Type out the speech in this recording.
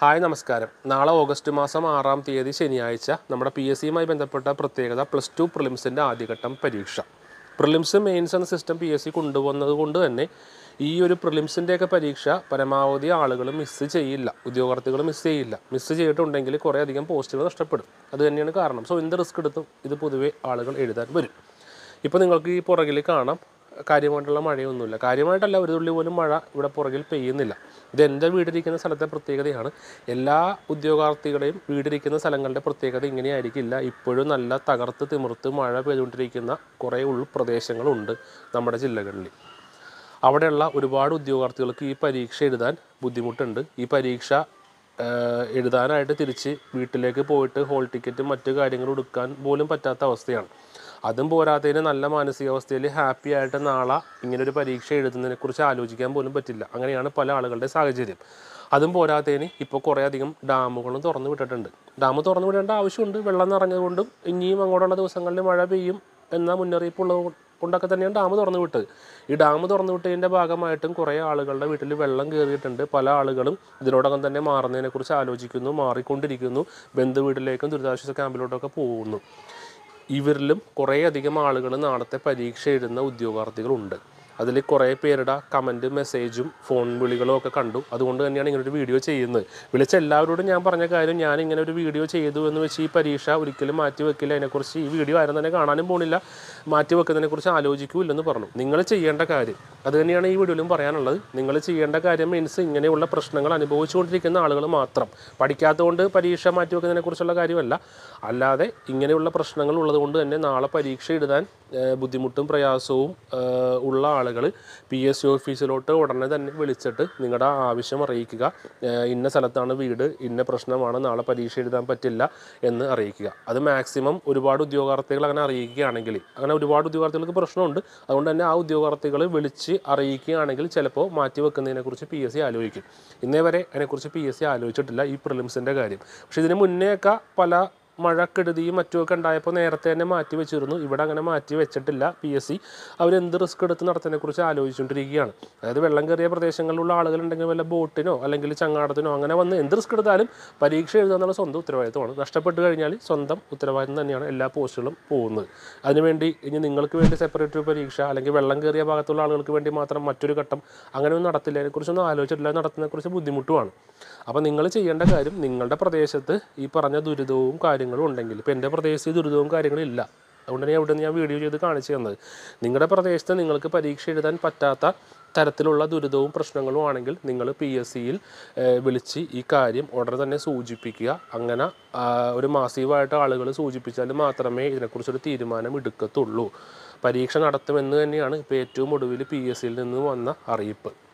hi നമസ്കാരം നാളെ August മാസം ആറാം തീയതി ശനിയാഴ്ച നമ്മുടെ പി എസ് സിയുമായി ബന്ധപ്പെട്ട പ്രത്യേകത പ്ലസ് ടു പ്രിലിംസിൻ്റെ ആദ്യഘട്ടം പരീക്ഷ പ്രിലിംസ് മെയിൻസ് എന്ന സിസ്റ്റം പി എസ് സി കൊണ്ടുവന്നത് കൊണ്ട് തന്നെ ഈ ഒരു പ്രിലിംസിൻ്റെയൊക്കെ പരീക്ഷ പരമാവധി ആളുകൾ മിസ്സ് ചെയ്യില്ല ഉദ്യോഗാർത്ഥികൾ മിസ് ചെയ്യില്ല മിസ്സ് ചെയ്തിട്ടുണ്ടെങ്കിൽ കുറേയധികം പോസ്റ്റുകൾ നഷ്ടപ്പെടും അത് തന്നെയാണ് കാരണം സോ എന്ത് റിസ്ക് എടുത്തും ഇത് പൊതുവേ ആളുകൾ എഴുതാൻ വരും ഇപ്പോൾ നിങ്ങൾക്ക് ഈ പുറകിൽ കാണാം കാര്യമായിട്ടുള്ള മഴയൊന്നുമില്ല കാര്യമായിട്ടല്ല ഒരു തുള്ളി പോലും മഴ ഇവിടെ പുറകിൽ പെയ്യുന്നില്ല ഇത് എൻ്റെ വീടിരിക്കുന്ന സ്ഥലത്തെ പ്രത്യേകതയാണ് എല്ലാ ഉദ്യോഗാർത്ഥികളെയും വീടിരിക്കുന്ന സ്ഥലങ്ങളുടെ പ്രത്യേകത ഇങ്ങനെയായിരിക്കില്ല ഇപ്പോഴും നല്ല തകർത്ത് തിമിർത്ത് മഴ പെയ്തുകൊണ്ടിരിക്കുന്ന കുറേ ഉൾപ്രദേശങ്ങളുണ്ട് നമ്മുടെ ജില്ലകളിൽ അവിടെയുള്ള ഒരുപാട് ഉദ്യോഗാർത്ഥികൾക്ക് ഈ പരീക്ഷ എഴുതാൻ ബുദ്ധിമുട്ടുണ്ട് ഈ പരീക്ഷ എഴുതാനായിട്ട് തിരിച്ച് വീട്ടിലേക്ക് പോയിട്ട് ഹോൾ ടിക്കറ്റും മറ്റു കാര്യങ്ങളും എടുക്കാൻ പോലും പറ്റാത്ത അവസ്ഥയാണ് അതും പോരാത്തതിന് നല്ല മാനസികാവസ്ഥയിൽ ഹാപ്പി ആയിട്ട് നാളെ ഇങ്ങനൊരു പരീക്ഷ എഴുതുന്നതിനെക്കുറിച്ച് ആലോചിക്കാൻ പോലും പറ്റില്ല അങ്ങനെയാണ് പല ആളുകളുടെ സാഹചര്യം അതും പോരാത്തതിന് ഇപ്പോൾ കുറേയധികം ഡാമുകളും തുറന്നു വിട്ടിട്ടുണ്ട് ഡാം തുറന്നു വിടേണ്ട ആവശ്യമുണ്ട് വെള്ളം നിറഞ്ഞതുകൊണ്ടും ഇനിയും അങ്ങോട്ടുള്ള ദിവസങ്ങളിൽ മഴ പെയ്യും എന്ന മുന്നറിയിപ്പുള്ളത് കൊണ്ടൊക്കെ തന്നെയാണ് ഡാം തുറന്നു വിട്ടത് ഈ ഡാം തുറന്നു വിട്ടതിൻ്റെ ഭാഗമായിട്ടും കുറേ ആളുകളുടെ വീട്ടിൽ വെള്ളം കയറിയിട്ടുണ്ട് പല ആളുകളും ഇതിനോടകം തന്നെ മാറുന്നതിനെക്കുറിച്ച് ആലോചിക്കുന്നു മാറിക്കൊണ്ടിരിക്കുന്നു ബന്ധു വീട്ടിലേക്കും ദുരിതാശ്വാസ ക്യാമ്പിലോട്ടൊക്കെ പോകുന്നു ഇവരിലും കുറേയധികം ആളുകൾ നാളത്തെ പരീക്ഷ എഴുതുന്ന ഉദ്യോഗാർത്ഥികളുണ്ട് അതിൽ കുറേ പേരുടെ കമൻറ്റ് മെസ്സേജും ഫോൺ വിളികളും ഒക്കെ കണ്ടു അതുകൊണ്ട് തന്നെയാണ് ഇങ്ങനൊരു വീഡിയോ ചെയ്യുന്നത് വിളിച്ച എല്ലാവരോടും ഞാൻ പറഞ്ഞ കാര്യം ഞാൻ ഇങ്ങനെ ഒരു വീഡിയോ ചെയ്തു എന്ന് വെച്ച് ഈ പരീക്ഷ ഒരിക്കലും മാറ്റി വെക്കില്ല അതിനെക്കുറിച്ച് ഈ വീഡിയോ ആരും തന്നെ കാണാനും പോണില്ല മാറ്റി വെക്കുന്നതിനെക്കുറിച്ച് ആലോചിക്കൂല്ലെന്ന് പറഞ്ഞു നിങ്ങൾ ചെയ്യേണ്ട കാര്യം അത് തന്നെയാണ് ഈ വീഡിയോയിലും പറയാനുള്ളത് നിങ്ങൾ ചെയ്യേണ്ട കാര്യം മീൻസ് ഇങ്ങനെയുള്ള പ്രശ്നങ്ങൾ അനുഭവിച്ചുകൊണ്ടിരിക്കുന്ന ആളുകൾ മാത്രം പഠിക്കാത്തതുകൊണ്ട് പരീക്ഷ മാറ്റി വെക്കുന്നതിനെക്കുറിച്ചുള്ള കാര്യമല്ല അല്ലാതെ ഇങ്ങനെയുള്ള പ്രശ്നങ്ങൾ ഉള്ളതുകൊണ്ട് തന്നെ നാളെ പരീക്ഷ എഴുതാൻ ബുദ്ധിമുട്ടും പ്രയാസവും ഉള്ള ആൾ ആളുകൾ പി എസ് സി ഓഫീസിലോട്ട് ഉടനെ തന്നെ വിളിച്ചിട്ട് നിങ്ങളുടെ ആവശ്യം അറിയിക്കുക ഇന്ന സ്ഥലത്താണ് വീട് ഇന്ന പ്രശ്നമാണ് നാളെ പരീക്ഷ എഴുതാൻ പറ്റില്ല എന്ന് അറിയിക്കുക അത് മാക്സിമം ഒരുപാട് ഉദ്യോഗാർത്ഥികൾ അങ്ങനെ അറിയിക്കുകയാണെങ്കിൽ അങ്ങനെ ഒരുപാട് ഉദ്യോഗാർത്ഥികൾക്ക് പ്രശ്നമുണ്ട് അതുകൊണ്ട് തന്നെ ആ ഉദ്യോഗാർത്ഥികൾ വിളിച്ച് അറിയിക്കുകയാണെങ്കിൽ ചിലപ്പോൾ മാറ്റി വെക്കുന്നതിനെക്കുറിച്ച് പി എസ് സി ആലോചിക്കും ഇന്നേ വരെ അതിനെക്കുറിച്ച് പി എസ് സി ആലോചിച്ചിട്ടില്ല ഈ പ്രിലിംസിൻ്റെ കാര്യം പക്ഷേ ഇതിന് മുന്നേയൊക്കെ പല മഴക്കെടുതിയും മറ്റുമൊക്കെ ഉണ്ടായപ്പോൾ നേരത്തെ തന്നെ മാറ്റി വെച്ചിരുന്നു ഇവിടെ അങ്ങനെ മാറ്റി വെച്ചിട്ടില്ല പി എസ് സി അവരെന്ത് റിസ്ക് എടുത്ത് നടത്തുന്നതിനെക്കുറിച്ച് ആലോചിച്ചുകൊണ്ടിരിക്കുകയാണ് അതായത് വെള്ളം കയറിയ പ്രദേശങ്ങളിലുള്ള ആളുകളുണ്ടെങ്കിൽ വല്ല ബോട്ടിനോ അല്ലെങ്കിൽ ചങ്ങാടത്തിനോ അങ്ങനെ വന്ന് എന്ത് റിസ്ക് എടുത്താലും പരീക്ഷ എഴുതാനുള്ള സ്വന്തം ഉത്തരവാദിത്തമാണ് നഷ്ടപ്പെട്ട് കഴിഞ്ഞാൽ സ്വന്തം ഉത്തരവാദിത്തം തന്നെയാണ് എല്ലാ പോസ്റ്റുകളും പോകുന്നത് അതിനുവേണ്ടി ഇനി നിങ്ങൾക്ക് വേണ്ടി സെപ്പറേറ്റ് പരീക്ഷ അല്ലെങ്കിൽ വെള്ളം കയറിയ ഭാഗത്തുള്ള ആളുകൾക്ക് വേണ്ടി മാത്രം മറ്റൊരു ഘട്ടം അങ്ങനെ ഒന്നും നടത്തില്ല അതിനെക്കുറിച്ചൊന്നും ആലോചിച്ചിട്ടില്ല നടത്തുന്നതിനെക്കുറിച്ച് ബുദ്ധിമുട്ടുമാണ് അപ്പോൾ നിങ്ങൾ ചെയ്യേണ്ട കാര്യം നിങ്ങളുടെ പ്രദേശത്ത് ഈ പറഞ്ഞ ദുരിതവും കാര്യങ്ങളും കാര്യങ്ങളും ഉണ്ടെങ്കിൽ ഇപ്പോൾ എൻ്റെ പ്രദേശത്ത് ദുരിതവും കാര്യങ്ങളും ഇല്ല അതുകൊണ്ട് തന്നെ അവിടെ ഞാൻ വീഡിയോ ചെയ്ത് കാണിച്ചു തന്നത് നിങ്ങളുടെ പ്രദേശത്ത് നിങ്ങൾക്ക് പരീക്ഷ എഴുതാൻ പറ്റാത്ത തരത്തിലുള്ള ദുരിതവും പ്രശ്നങ്ങളും ആണെങ്കിൽ നിങ്ങൾ പി എസ് സിയിൽ വിളിച്ച് ഈ കാര്യം ഉടൻ തന്നെ സൂചിപ്പിക്കുക അങ്ങനെ ഒരു മാസീവായിട്ട് ആളുകൾ സൂചിപ്പിച്ചാൽ മാത്രമേ ഇതിനെക്കുറിച്ചൊരു തീരുമാനം എടുക്കത്തുള്ളൂ പരീക്ഷ നടത്തുമെന്ന് തന്നെയാണ് ഇപ്പോൾ ഏറ്റവും ഒടുവിൽ പി എസ് സിയിൽ നിന്ന് വന്ന അറിയിപ്പ്